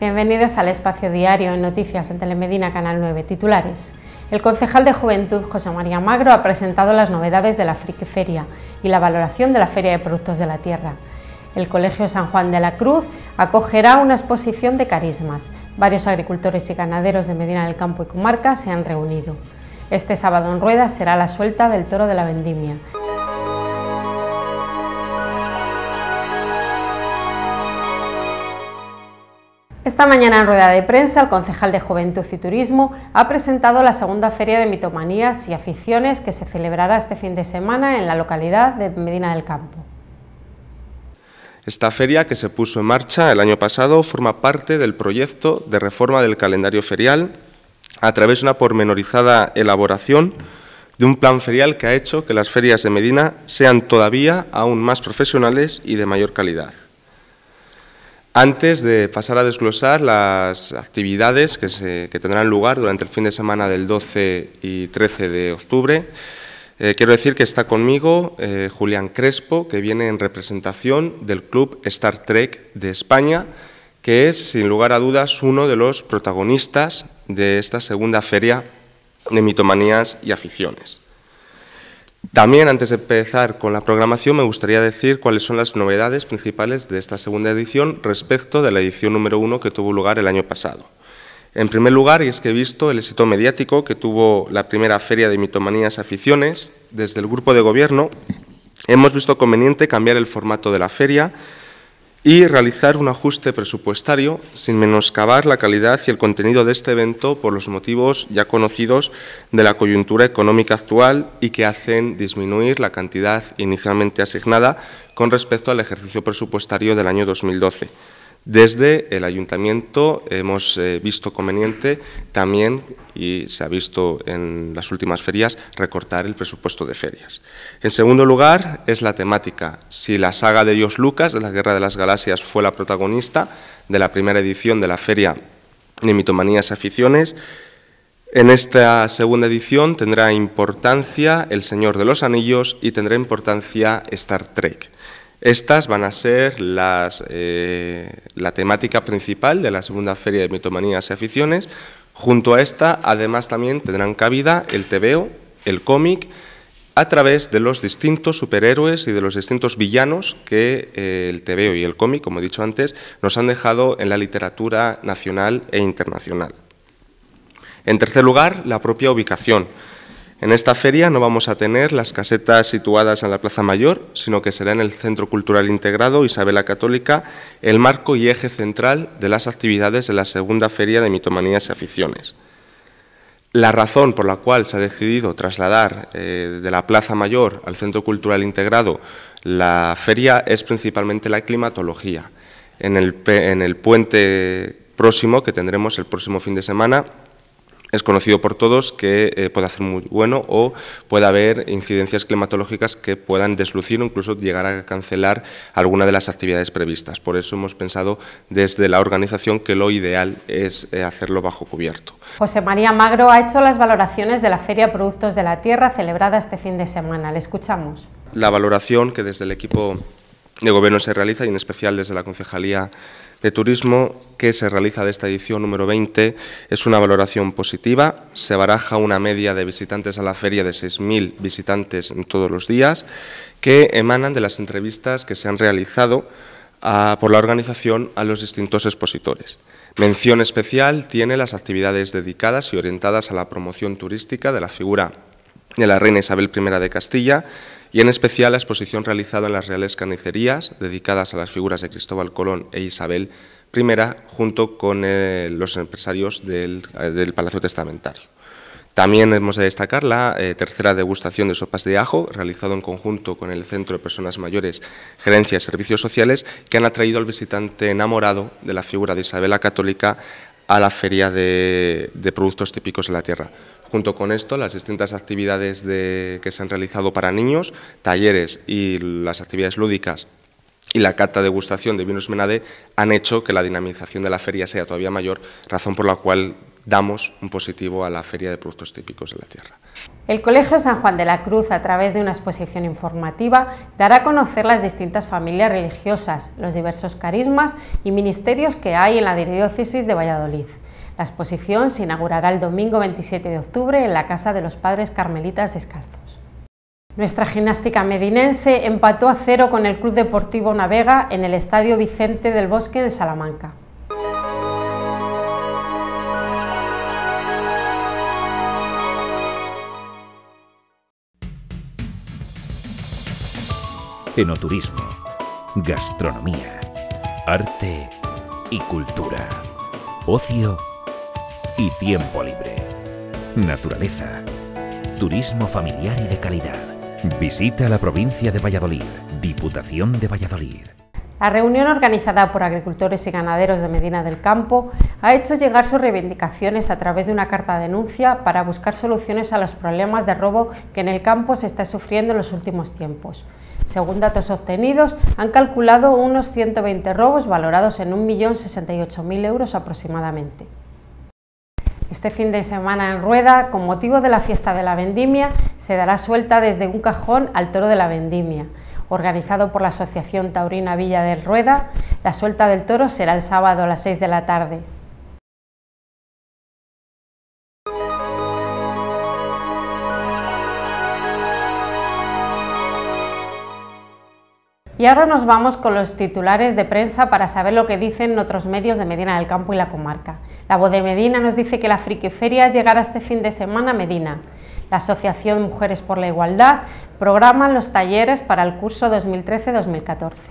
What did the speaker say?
Bienvenidos al espacio diario en Noticias en Telemedina Canal 9 titulares. El concejal de Juventud José María Magro ha presentado las novedades de la Friki Feria y la valoración de la Feria de Productos de la Tierra. El Colegio San Juan de la Cruz acogerá una exposición de carismas. Varios agricultores y ganaderos de Medina del Campo y comarca se han reunido. Este sábado en Rueda será la suelta del toro de la vendimia. Esta mañana en rueda de prensa, el concejal de Juventud y Turismo ha presentado la segunda feria de mitomanías y aficiones que se celebrará este fin de semana en la localidad de Medina del Campo. Esta feria, que se puso en marcha el año pasado, forma parte del proyecto de reforma del calendario ferial a través de una pormenorizada elaboración de un plan ferial que ha hecho que las ferias de Medina sean todavía aún más profesionales y de mayor calidad. Antes de pasar a desglosar las actividades que, tendrán lugar durante el fin de semana del 12 y 13 de octubre, eh, quiero decir que está conmigo eh, Julián Crespo, que viene en representación del Club Star Trek de España, que es, sin lugar a dudas, uno de los protagonistas de esta segunda feria de mitomanías y aficiones. También, antes de empezar con la programación, me gustaría decir cuáles son las novedades principales de esta segunda edición respecto de la edición número uno que tuvo lugar el año pasado. En primer lugar, y es que he visto el éxito mediático que tuvo la primera Feria de Mitomanías Aficiones, desde el grupo de gobierno hemos visto conveniente cambiar el formato de la feria y realizar un ajuste presupuestario sin menoscabar la calidad y el contenido de este evento por los motivos ya conocidos de la coyuntura económica actual y que hacen disminuir la cantidad inicialmente asignada con respecto al ejercicio presupuestario del año 2012. Desde el ayuntamiento hemos eh, visto conveniente también, y se ha visto en las últimas ferias, recortar el presupuesto de ferias. En segundo lugar, es la temática. Si la saga de Dios Lucas, de la Guerra de las Galaxias, fue la protagonista de la primera edición de la feria de mitomanías aficiones, en esta segunda edición tendrá importancia El Señor de los Anillos y tendrá importancia Star Trek. Estas van a ser eh, la temática principal de la segunda feria de mitomanías y aficiones. Junto a esta, además, también tendrán cabida el tebeo, el cómic, a través de los distintos superhéroes y de los distintos villanos que eh, el tebeo y el cómic, como he dicho antes, nos han dejado en la literatura nacional e internacional. En tercer lugar, la propia ubicación. En esta feria no vamos a tener las casetas situadas en la Plaza Mayor, sino que será en el Centro Cultural Integrado Isabela Católica el marco y eje central de las actividades de la segunda feria de mitomanías y aficiones. La razón por la cual se ha decidido trasladar eh, de la Plaza Mayor al Centro Cultural Integrado la feria es principalmente la climatología. en el puente próximo que tendremos el próximo fin de semana es conocido por todos que eh, puede hacer muy bueno o puede haber incidencias climatológicas que puedan deslucir o incluso llegar a cancelar alguna de las actividades previstas. Por eso hemos pensado desde la organización que lo ideal es eh, hacerlo bajo cubierto. José María Magro ha hecho las valoraciones de la Feria Productos de la Tierra celebrada este fin de semana. Le escuchamos. La valoración que desde el equipo de Gobierno se realiza y en especial desde la Concejalía de Turismo que se realiza de esta edición número 20 es una valoración positiva. Se baraja una media de visitantes a la feria de 6.000 visitantes en todos los días que emanan de las entrevistas que se han realizado por la organización a los distintos expositores. Mención especial tiene las actividades dedicadas y orientadas a la promoción turística de la figura de la reina Isabel I de Castilla, y en especial la exposición realizada en las Reales Canicerías, dedicadas a las figuras de Cristóbal Colón e Isabel I, junto con eh, los empresarios eh, del, Palacio Testamentario. También hemos de destacar la eh, tercera degustación de sopas de ajo, realizado en conjunto con el Centro de Personas Mayores, Gerencia y Servicios Sociales, que han atraído al visitante enamorado de la figura de Isabel la Católica a la Feria de, Productos Típicos de la Tierra. Junto con esto, las distintas actividades que se han realizado para niños, talleres y las actividades lúdicas y la cata degustación de vinos Menade han hecho que la dinamización de la feria sea todavía mayor, razón por la cual damos un positivo a la Feria de Productos Típicos de la Tierra. El Colegio San Juan de la Cruz, a través de una exposición informativa, dará a conocer las distintas familias religiosas, los diversos carismas y ministerios que hay en la diócesis de Valladolid. La exposición se inaugurará el domingo 27 de octubre en la Casa de los Padres Carmelitas Descalzos. Nuestra gimnástica medinense empató a cero con el Club Deportivo Navega en el Estadio Vicente del Bosque de Salamanca. enoturismo, gastronomía, arte y cultura, ocio y tiempo libre, naturaleza, turismo familiar y de calidad. Visita la provincia de Valladolid, Diputación de Valladolid. La reunión organizada por agricultores y ganaderos de Medina del Campo ha hecho llegar sus reivindicaciones a través de una carta de denuncia para buscar soluciones a los problemas de robo que en el campo se está sufriendo en los últimos tiempos. Según datos obtenidos, han calculado unos 120 robos valorados en 1.068.000 euros aproximadamente. Este fin de semana en Rueda, con motivo de la fiesta de la vendimia, se dará suelta desde un cajón al toro de la vendimia. Organizado por la Asociación Taurina Villa del Rueda, la suelta del toro será el sábado a las 6 de la tarde. Y ahora nos vamos con los titulares de prensa para saber lo que dicen otros medios de Medina del Campo y la comarca. La voz de Medina nos dice que la friquiferia llegará este fin de semana a Medina. La Asociación Mujeres por la Igualdad programa los talleres para el curso 2013-2014.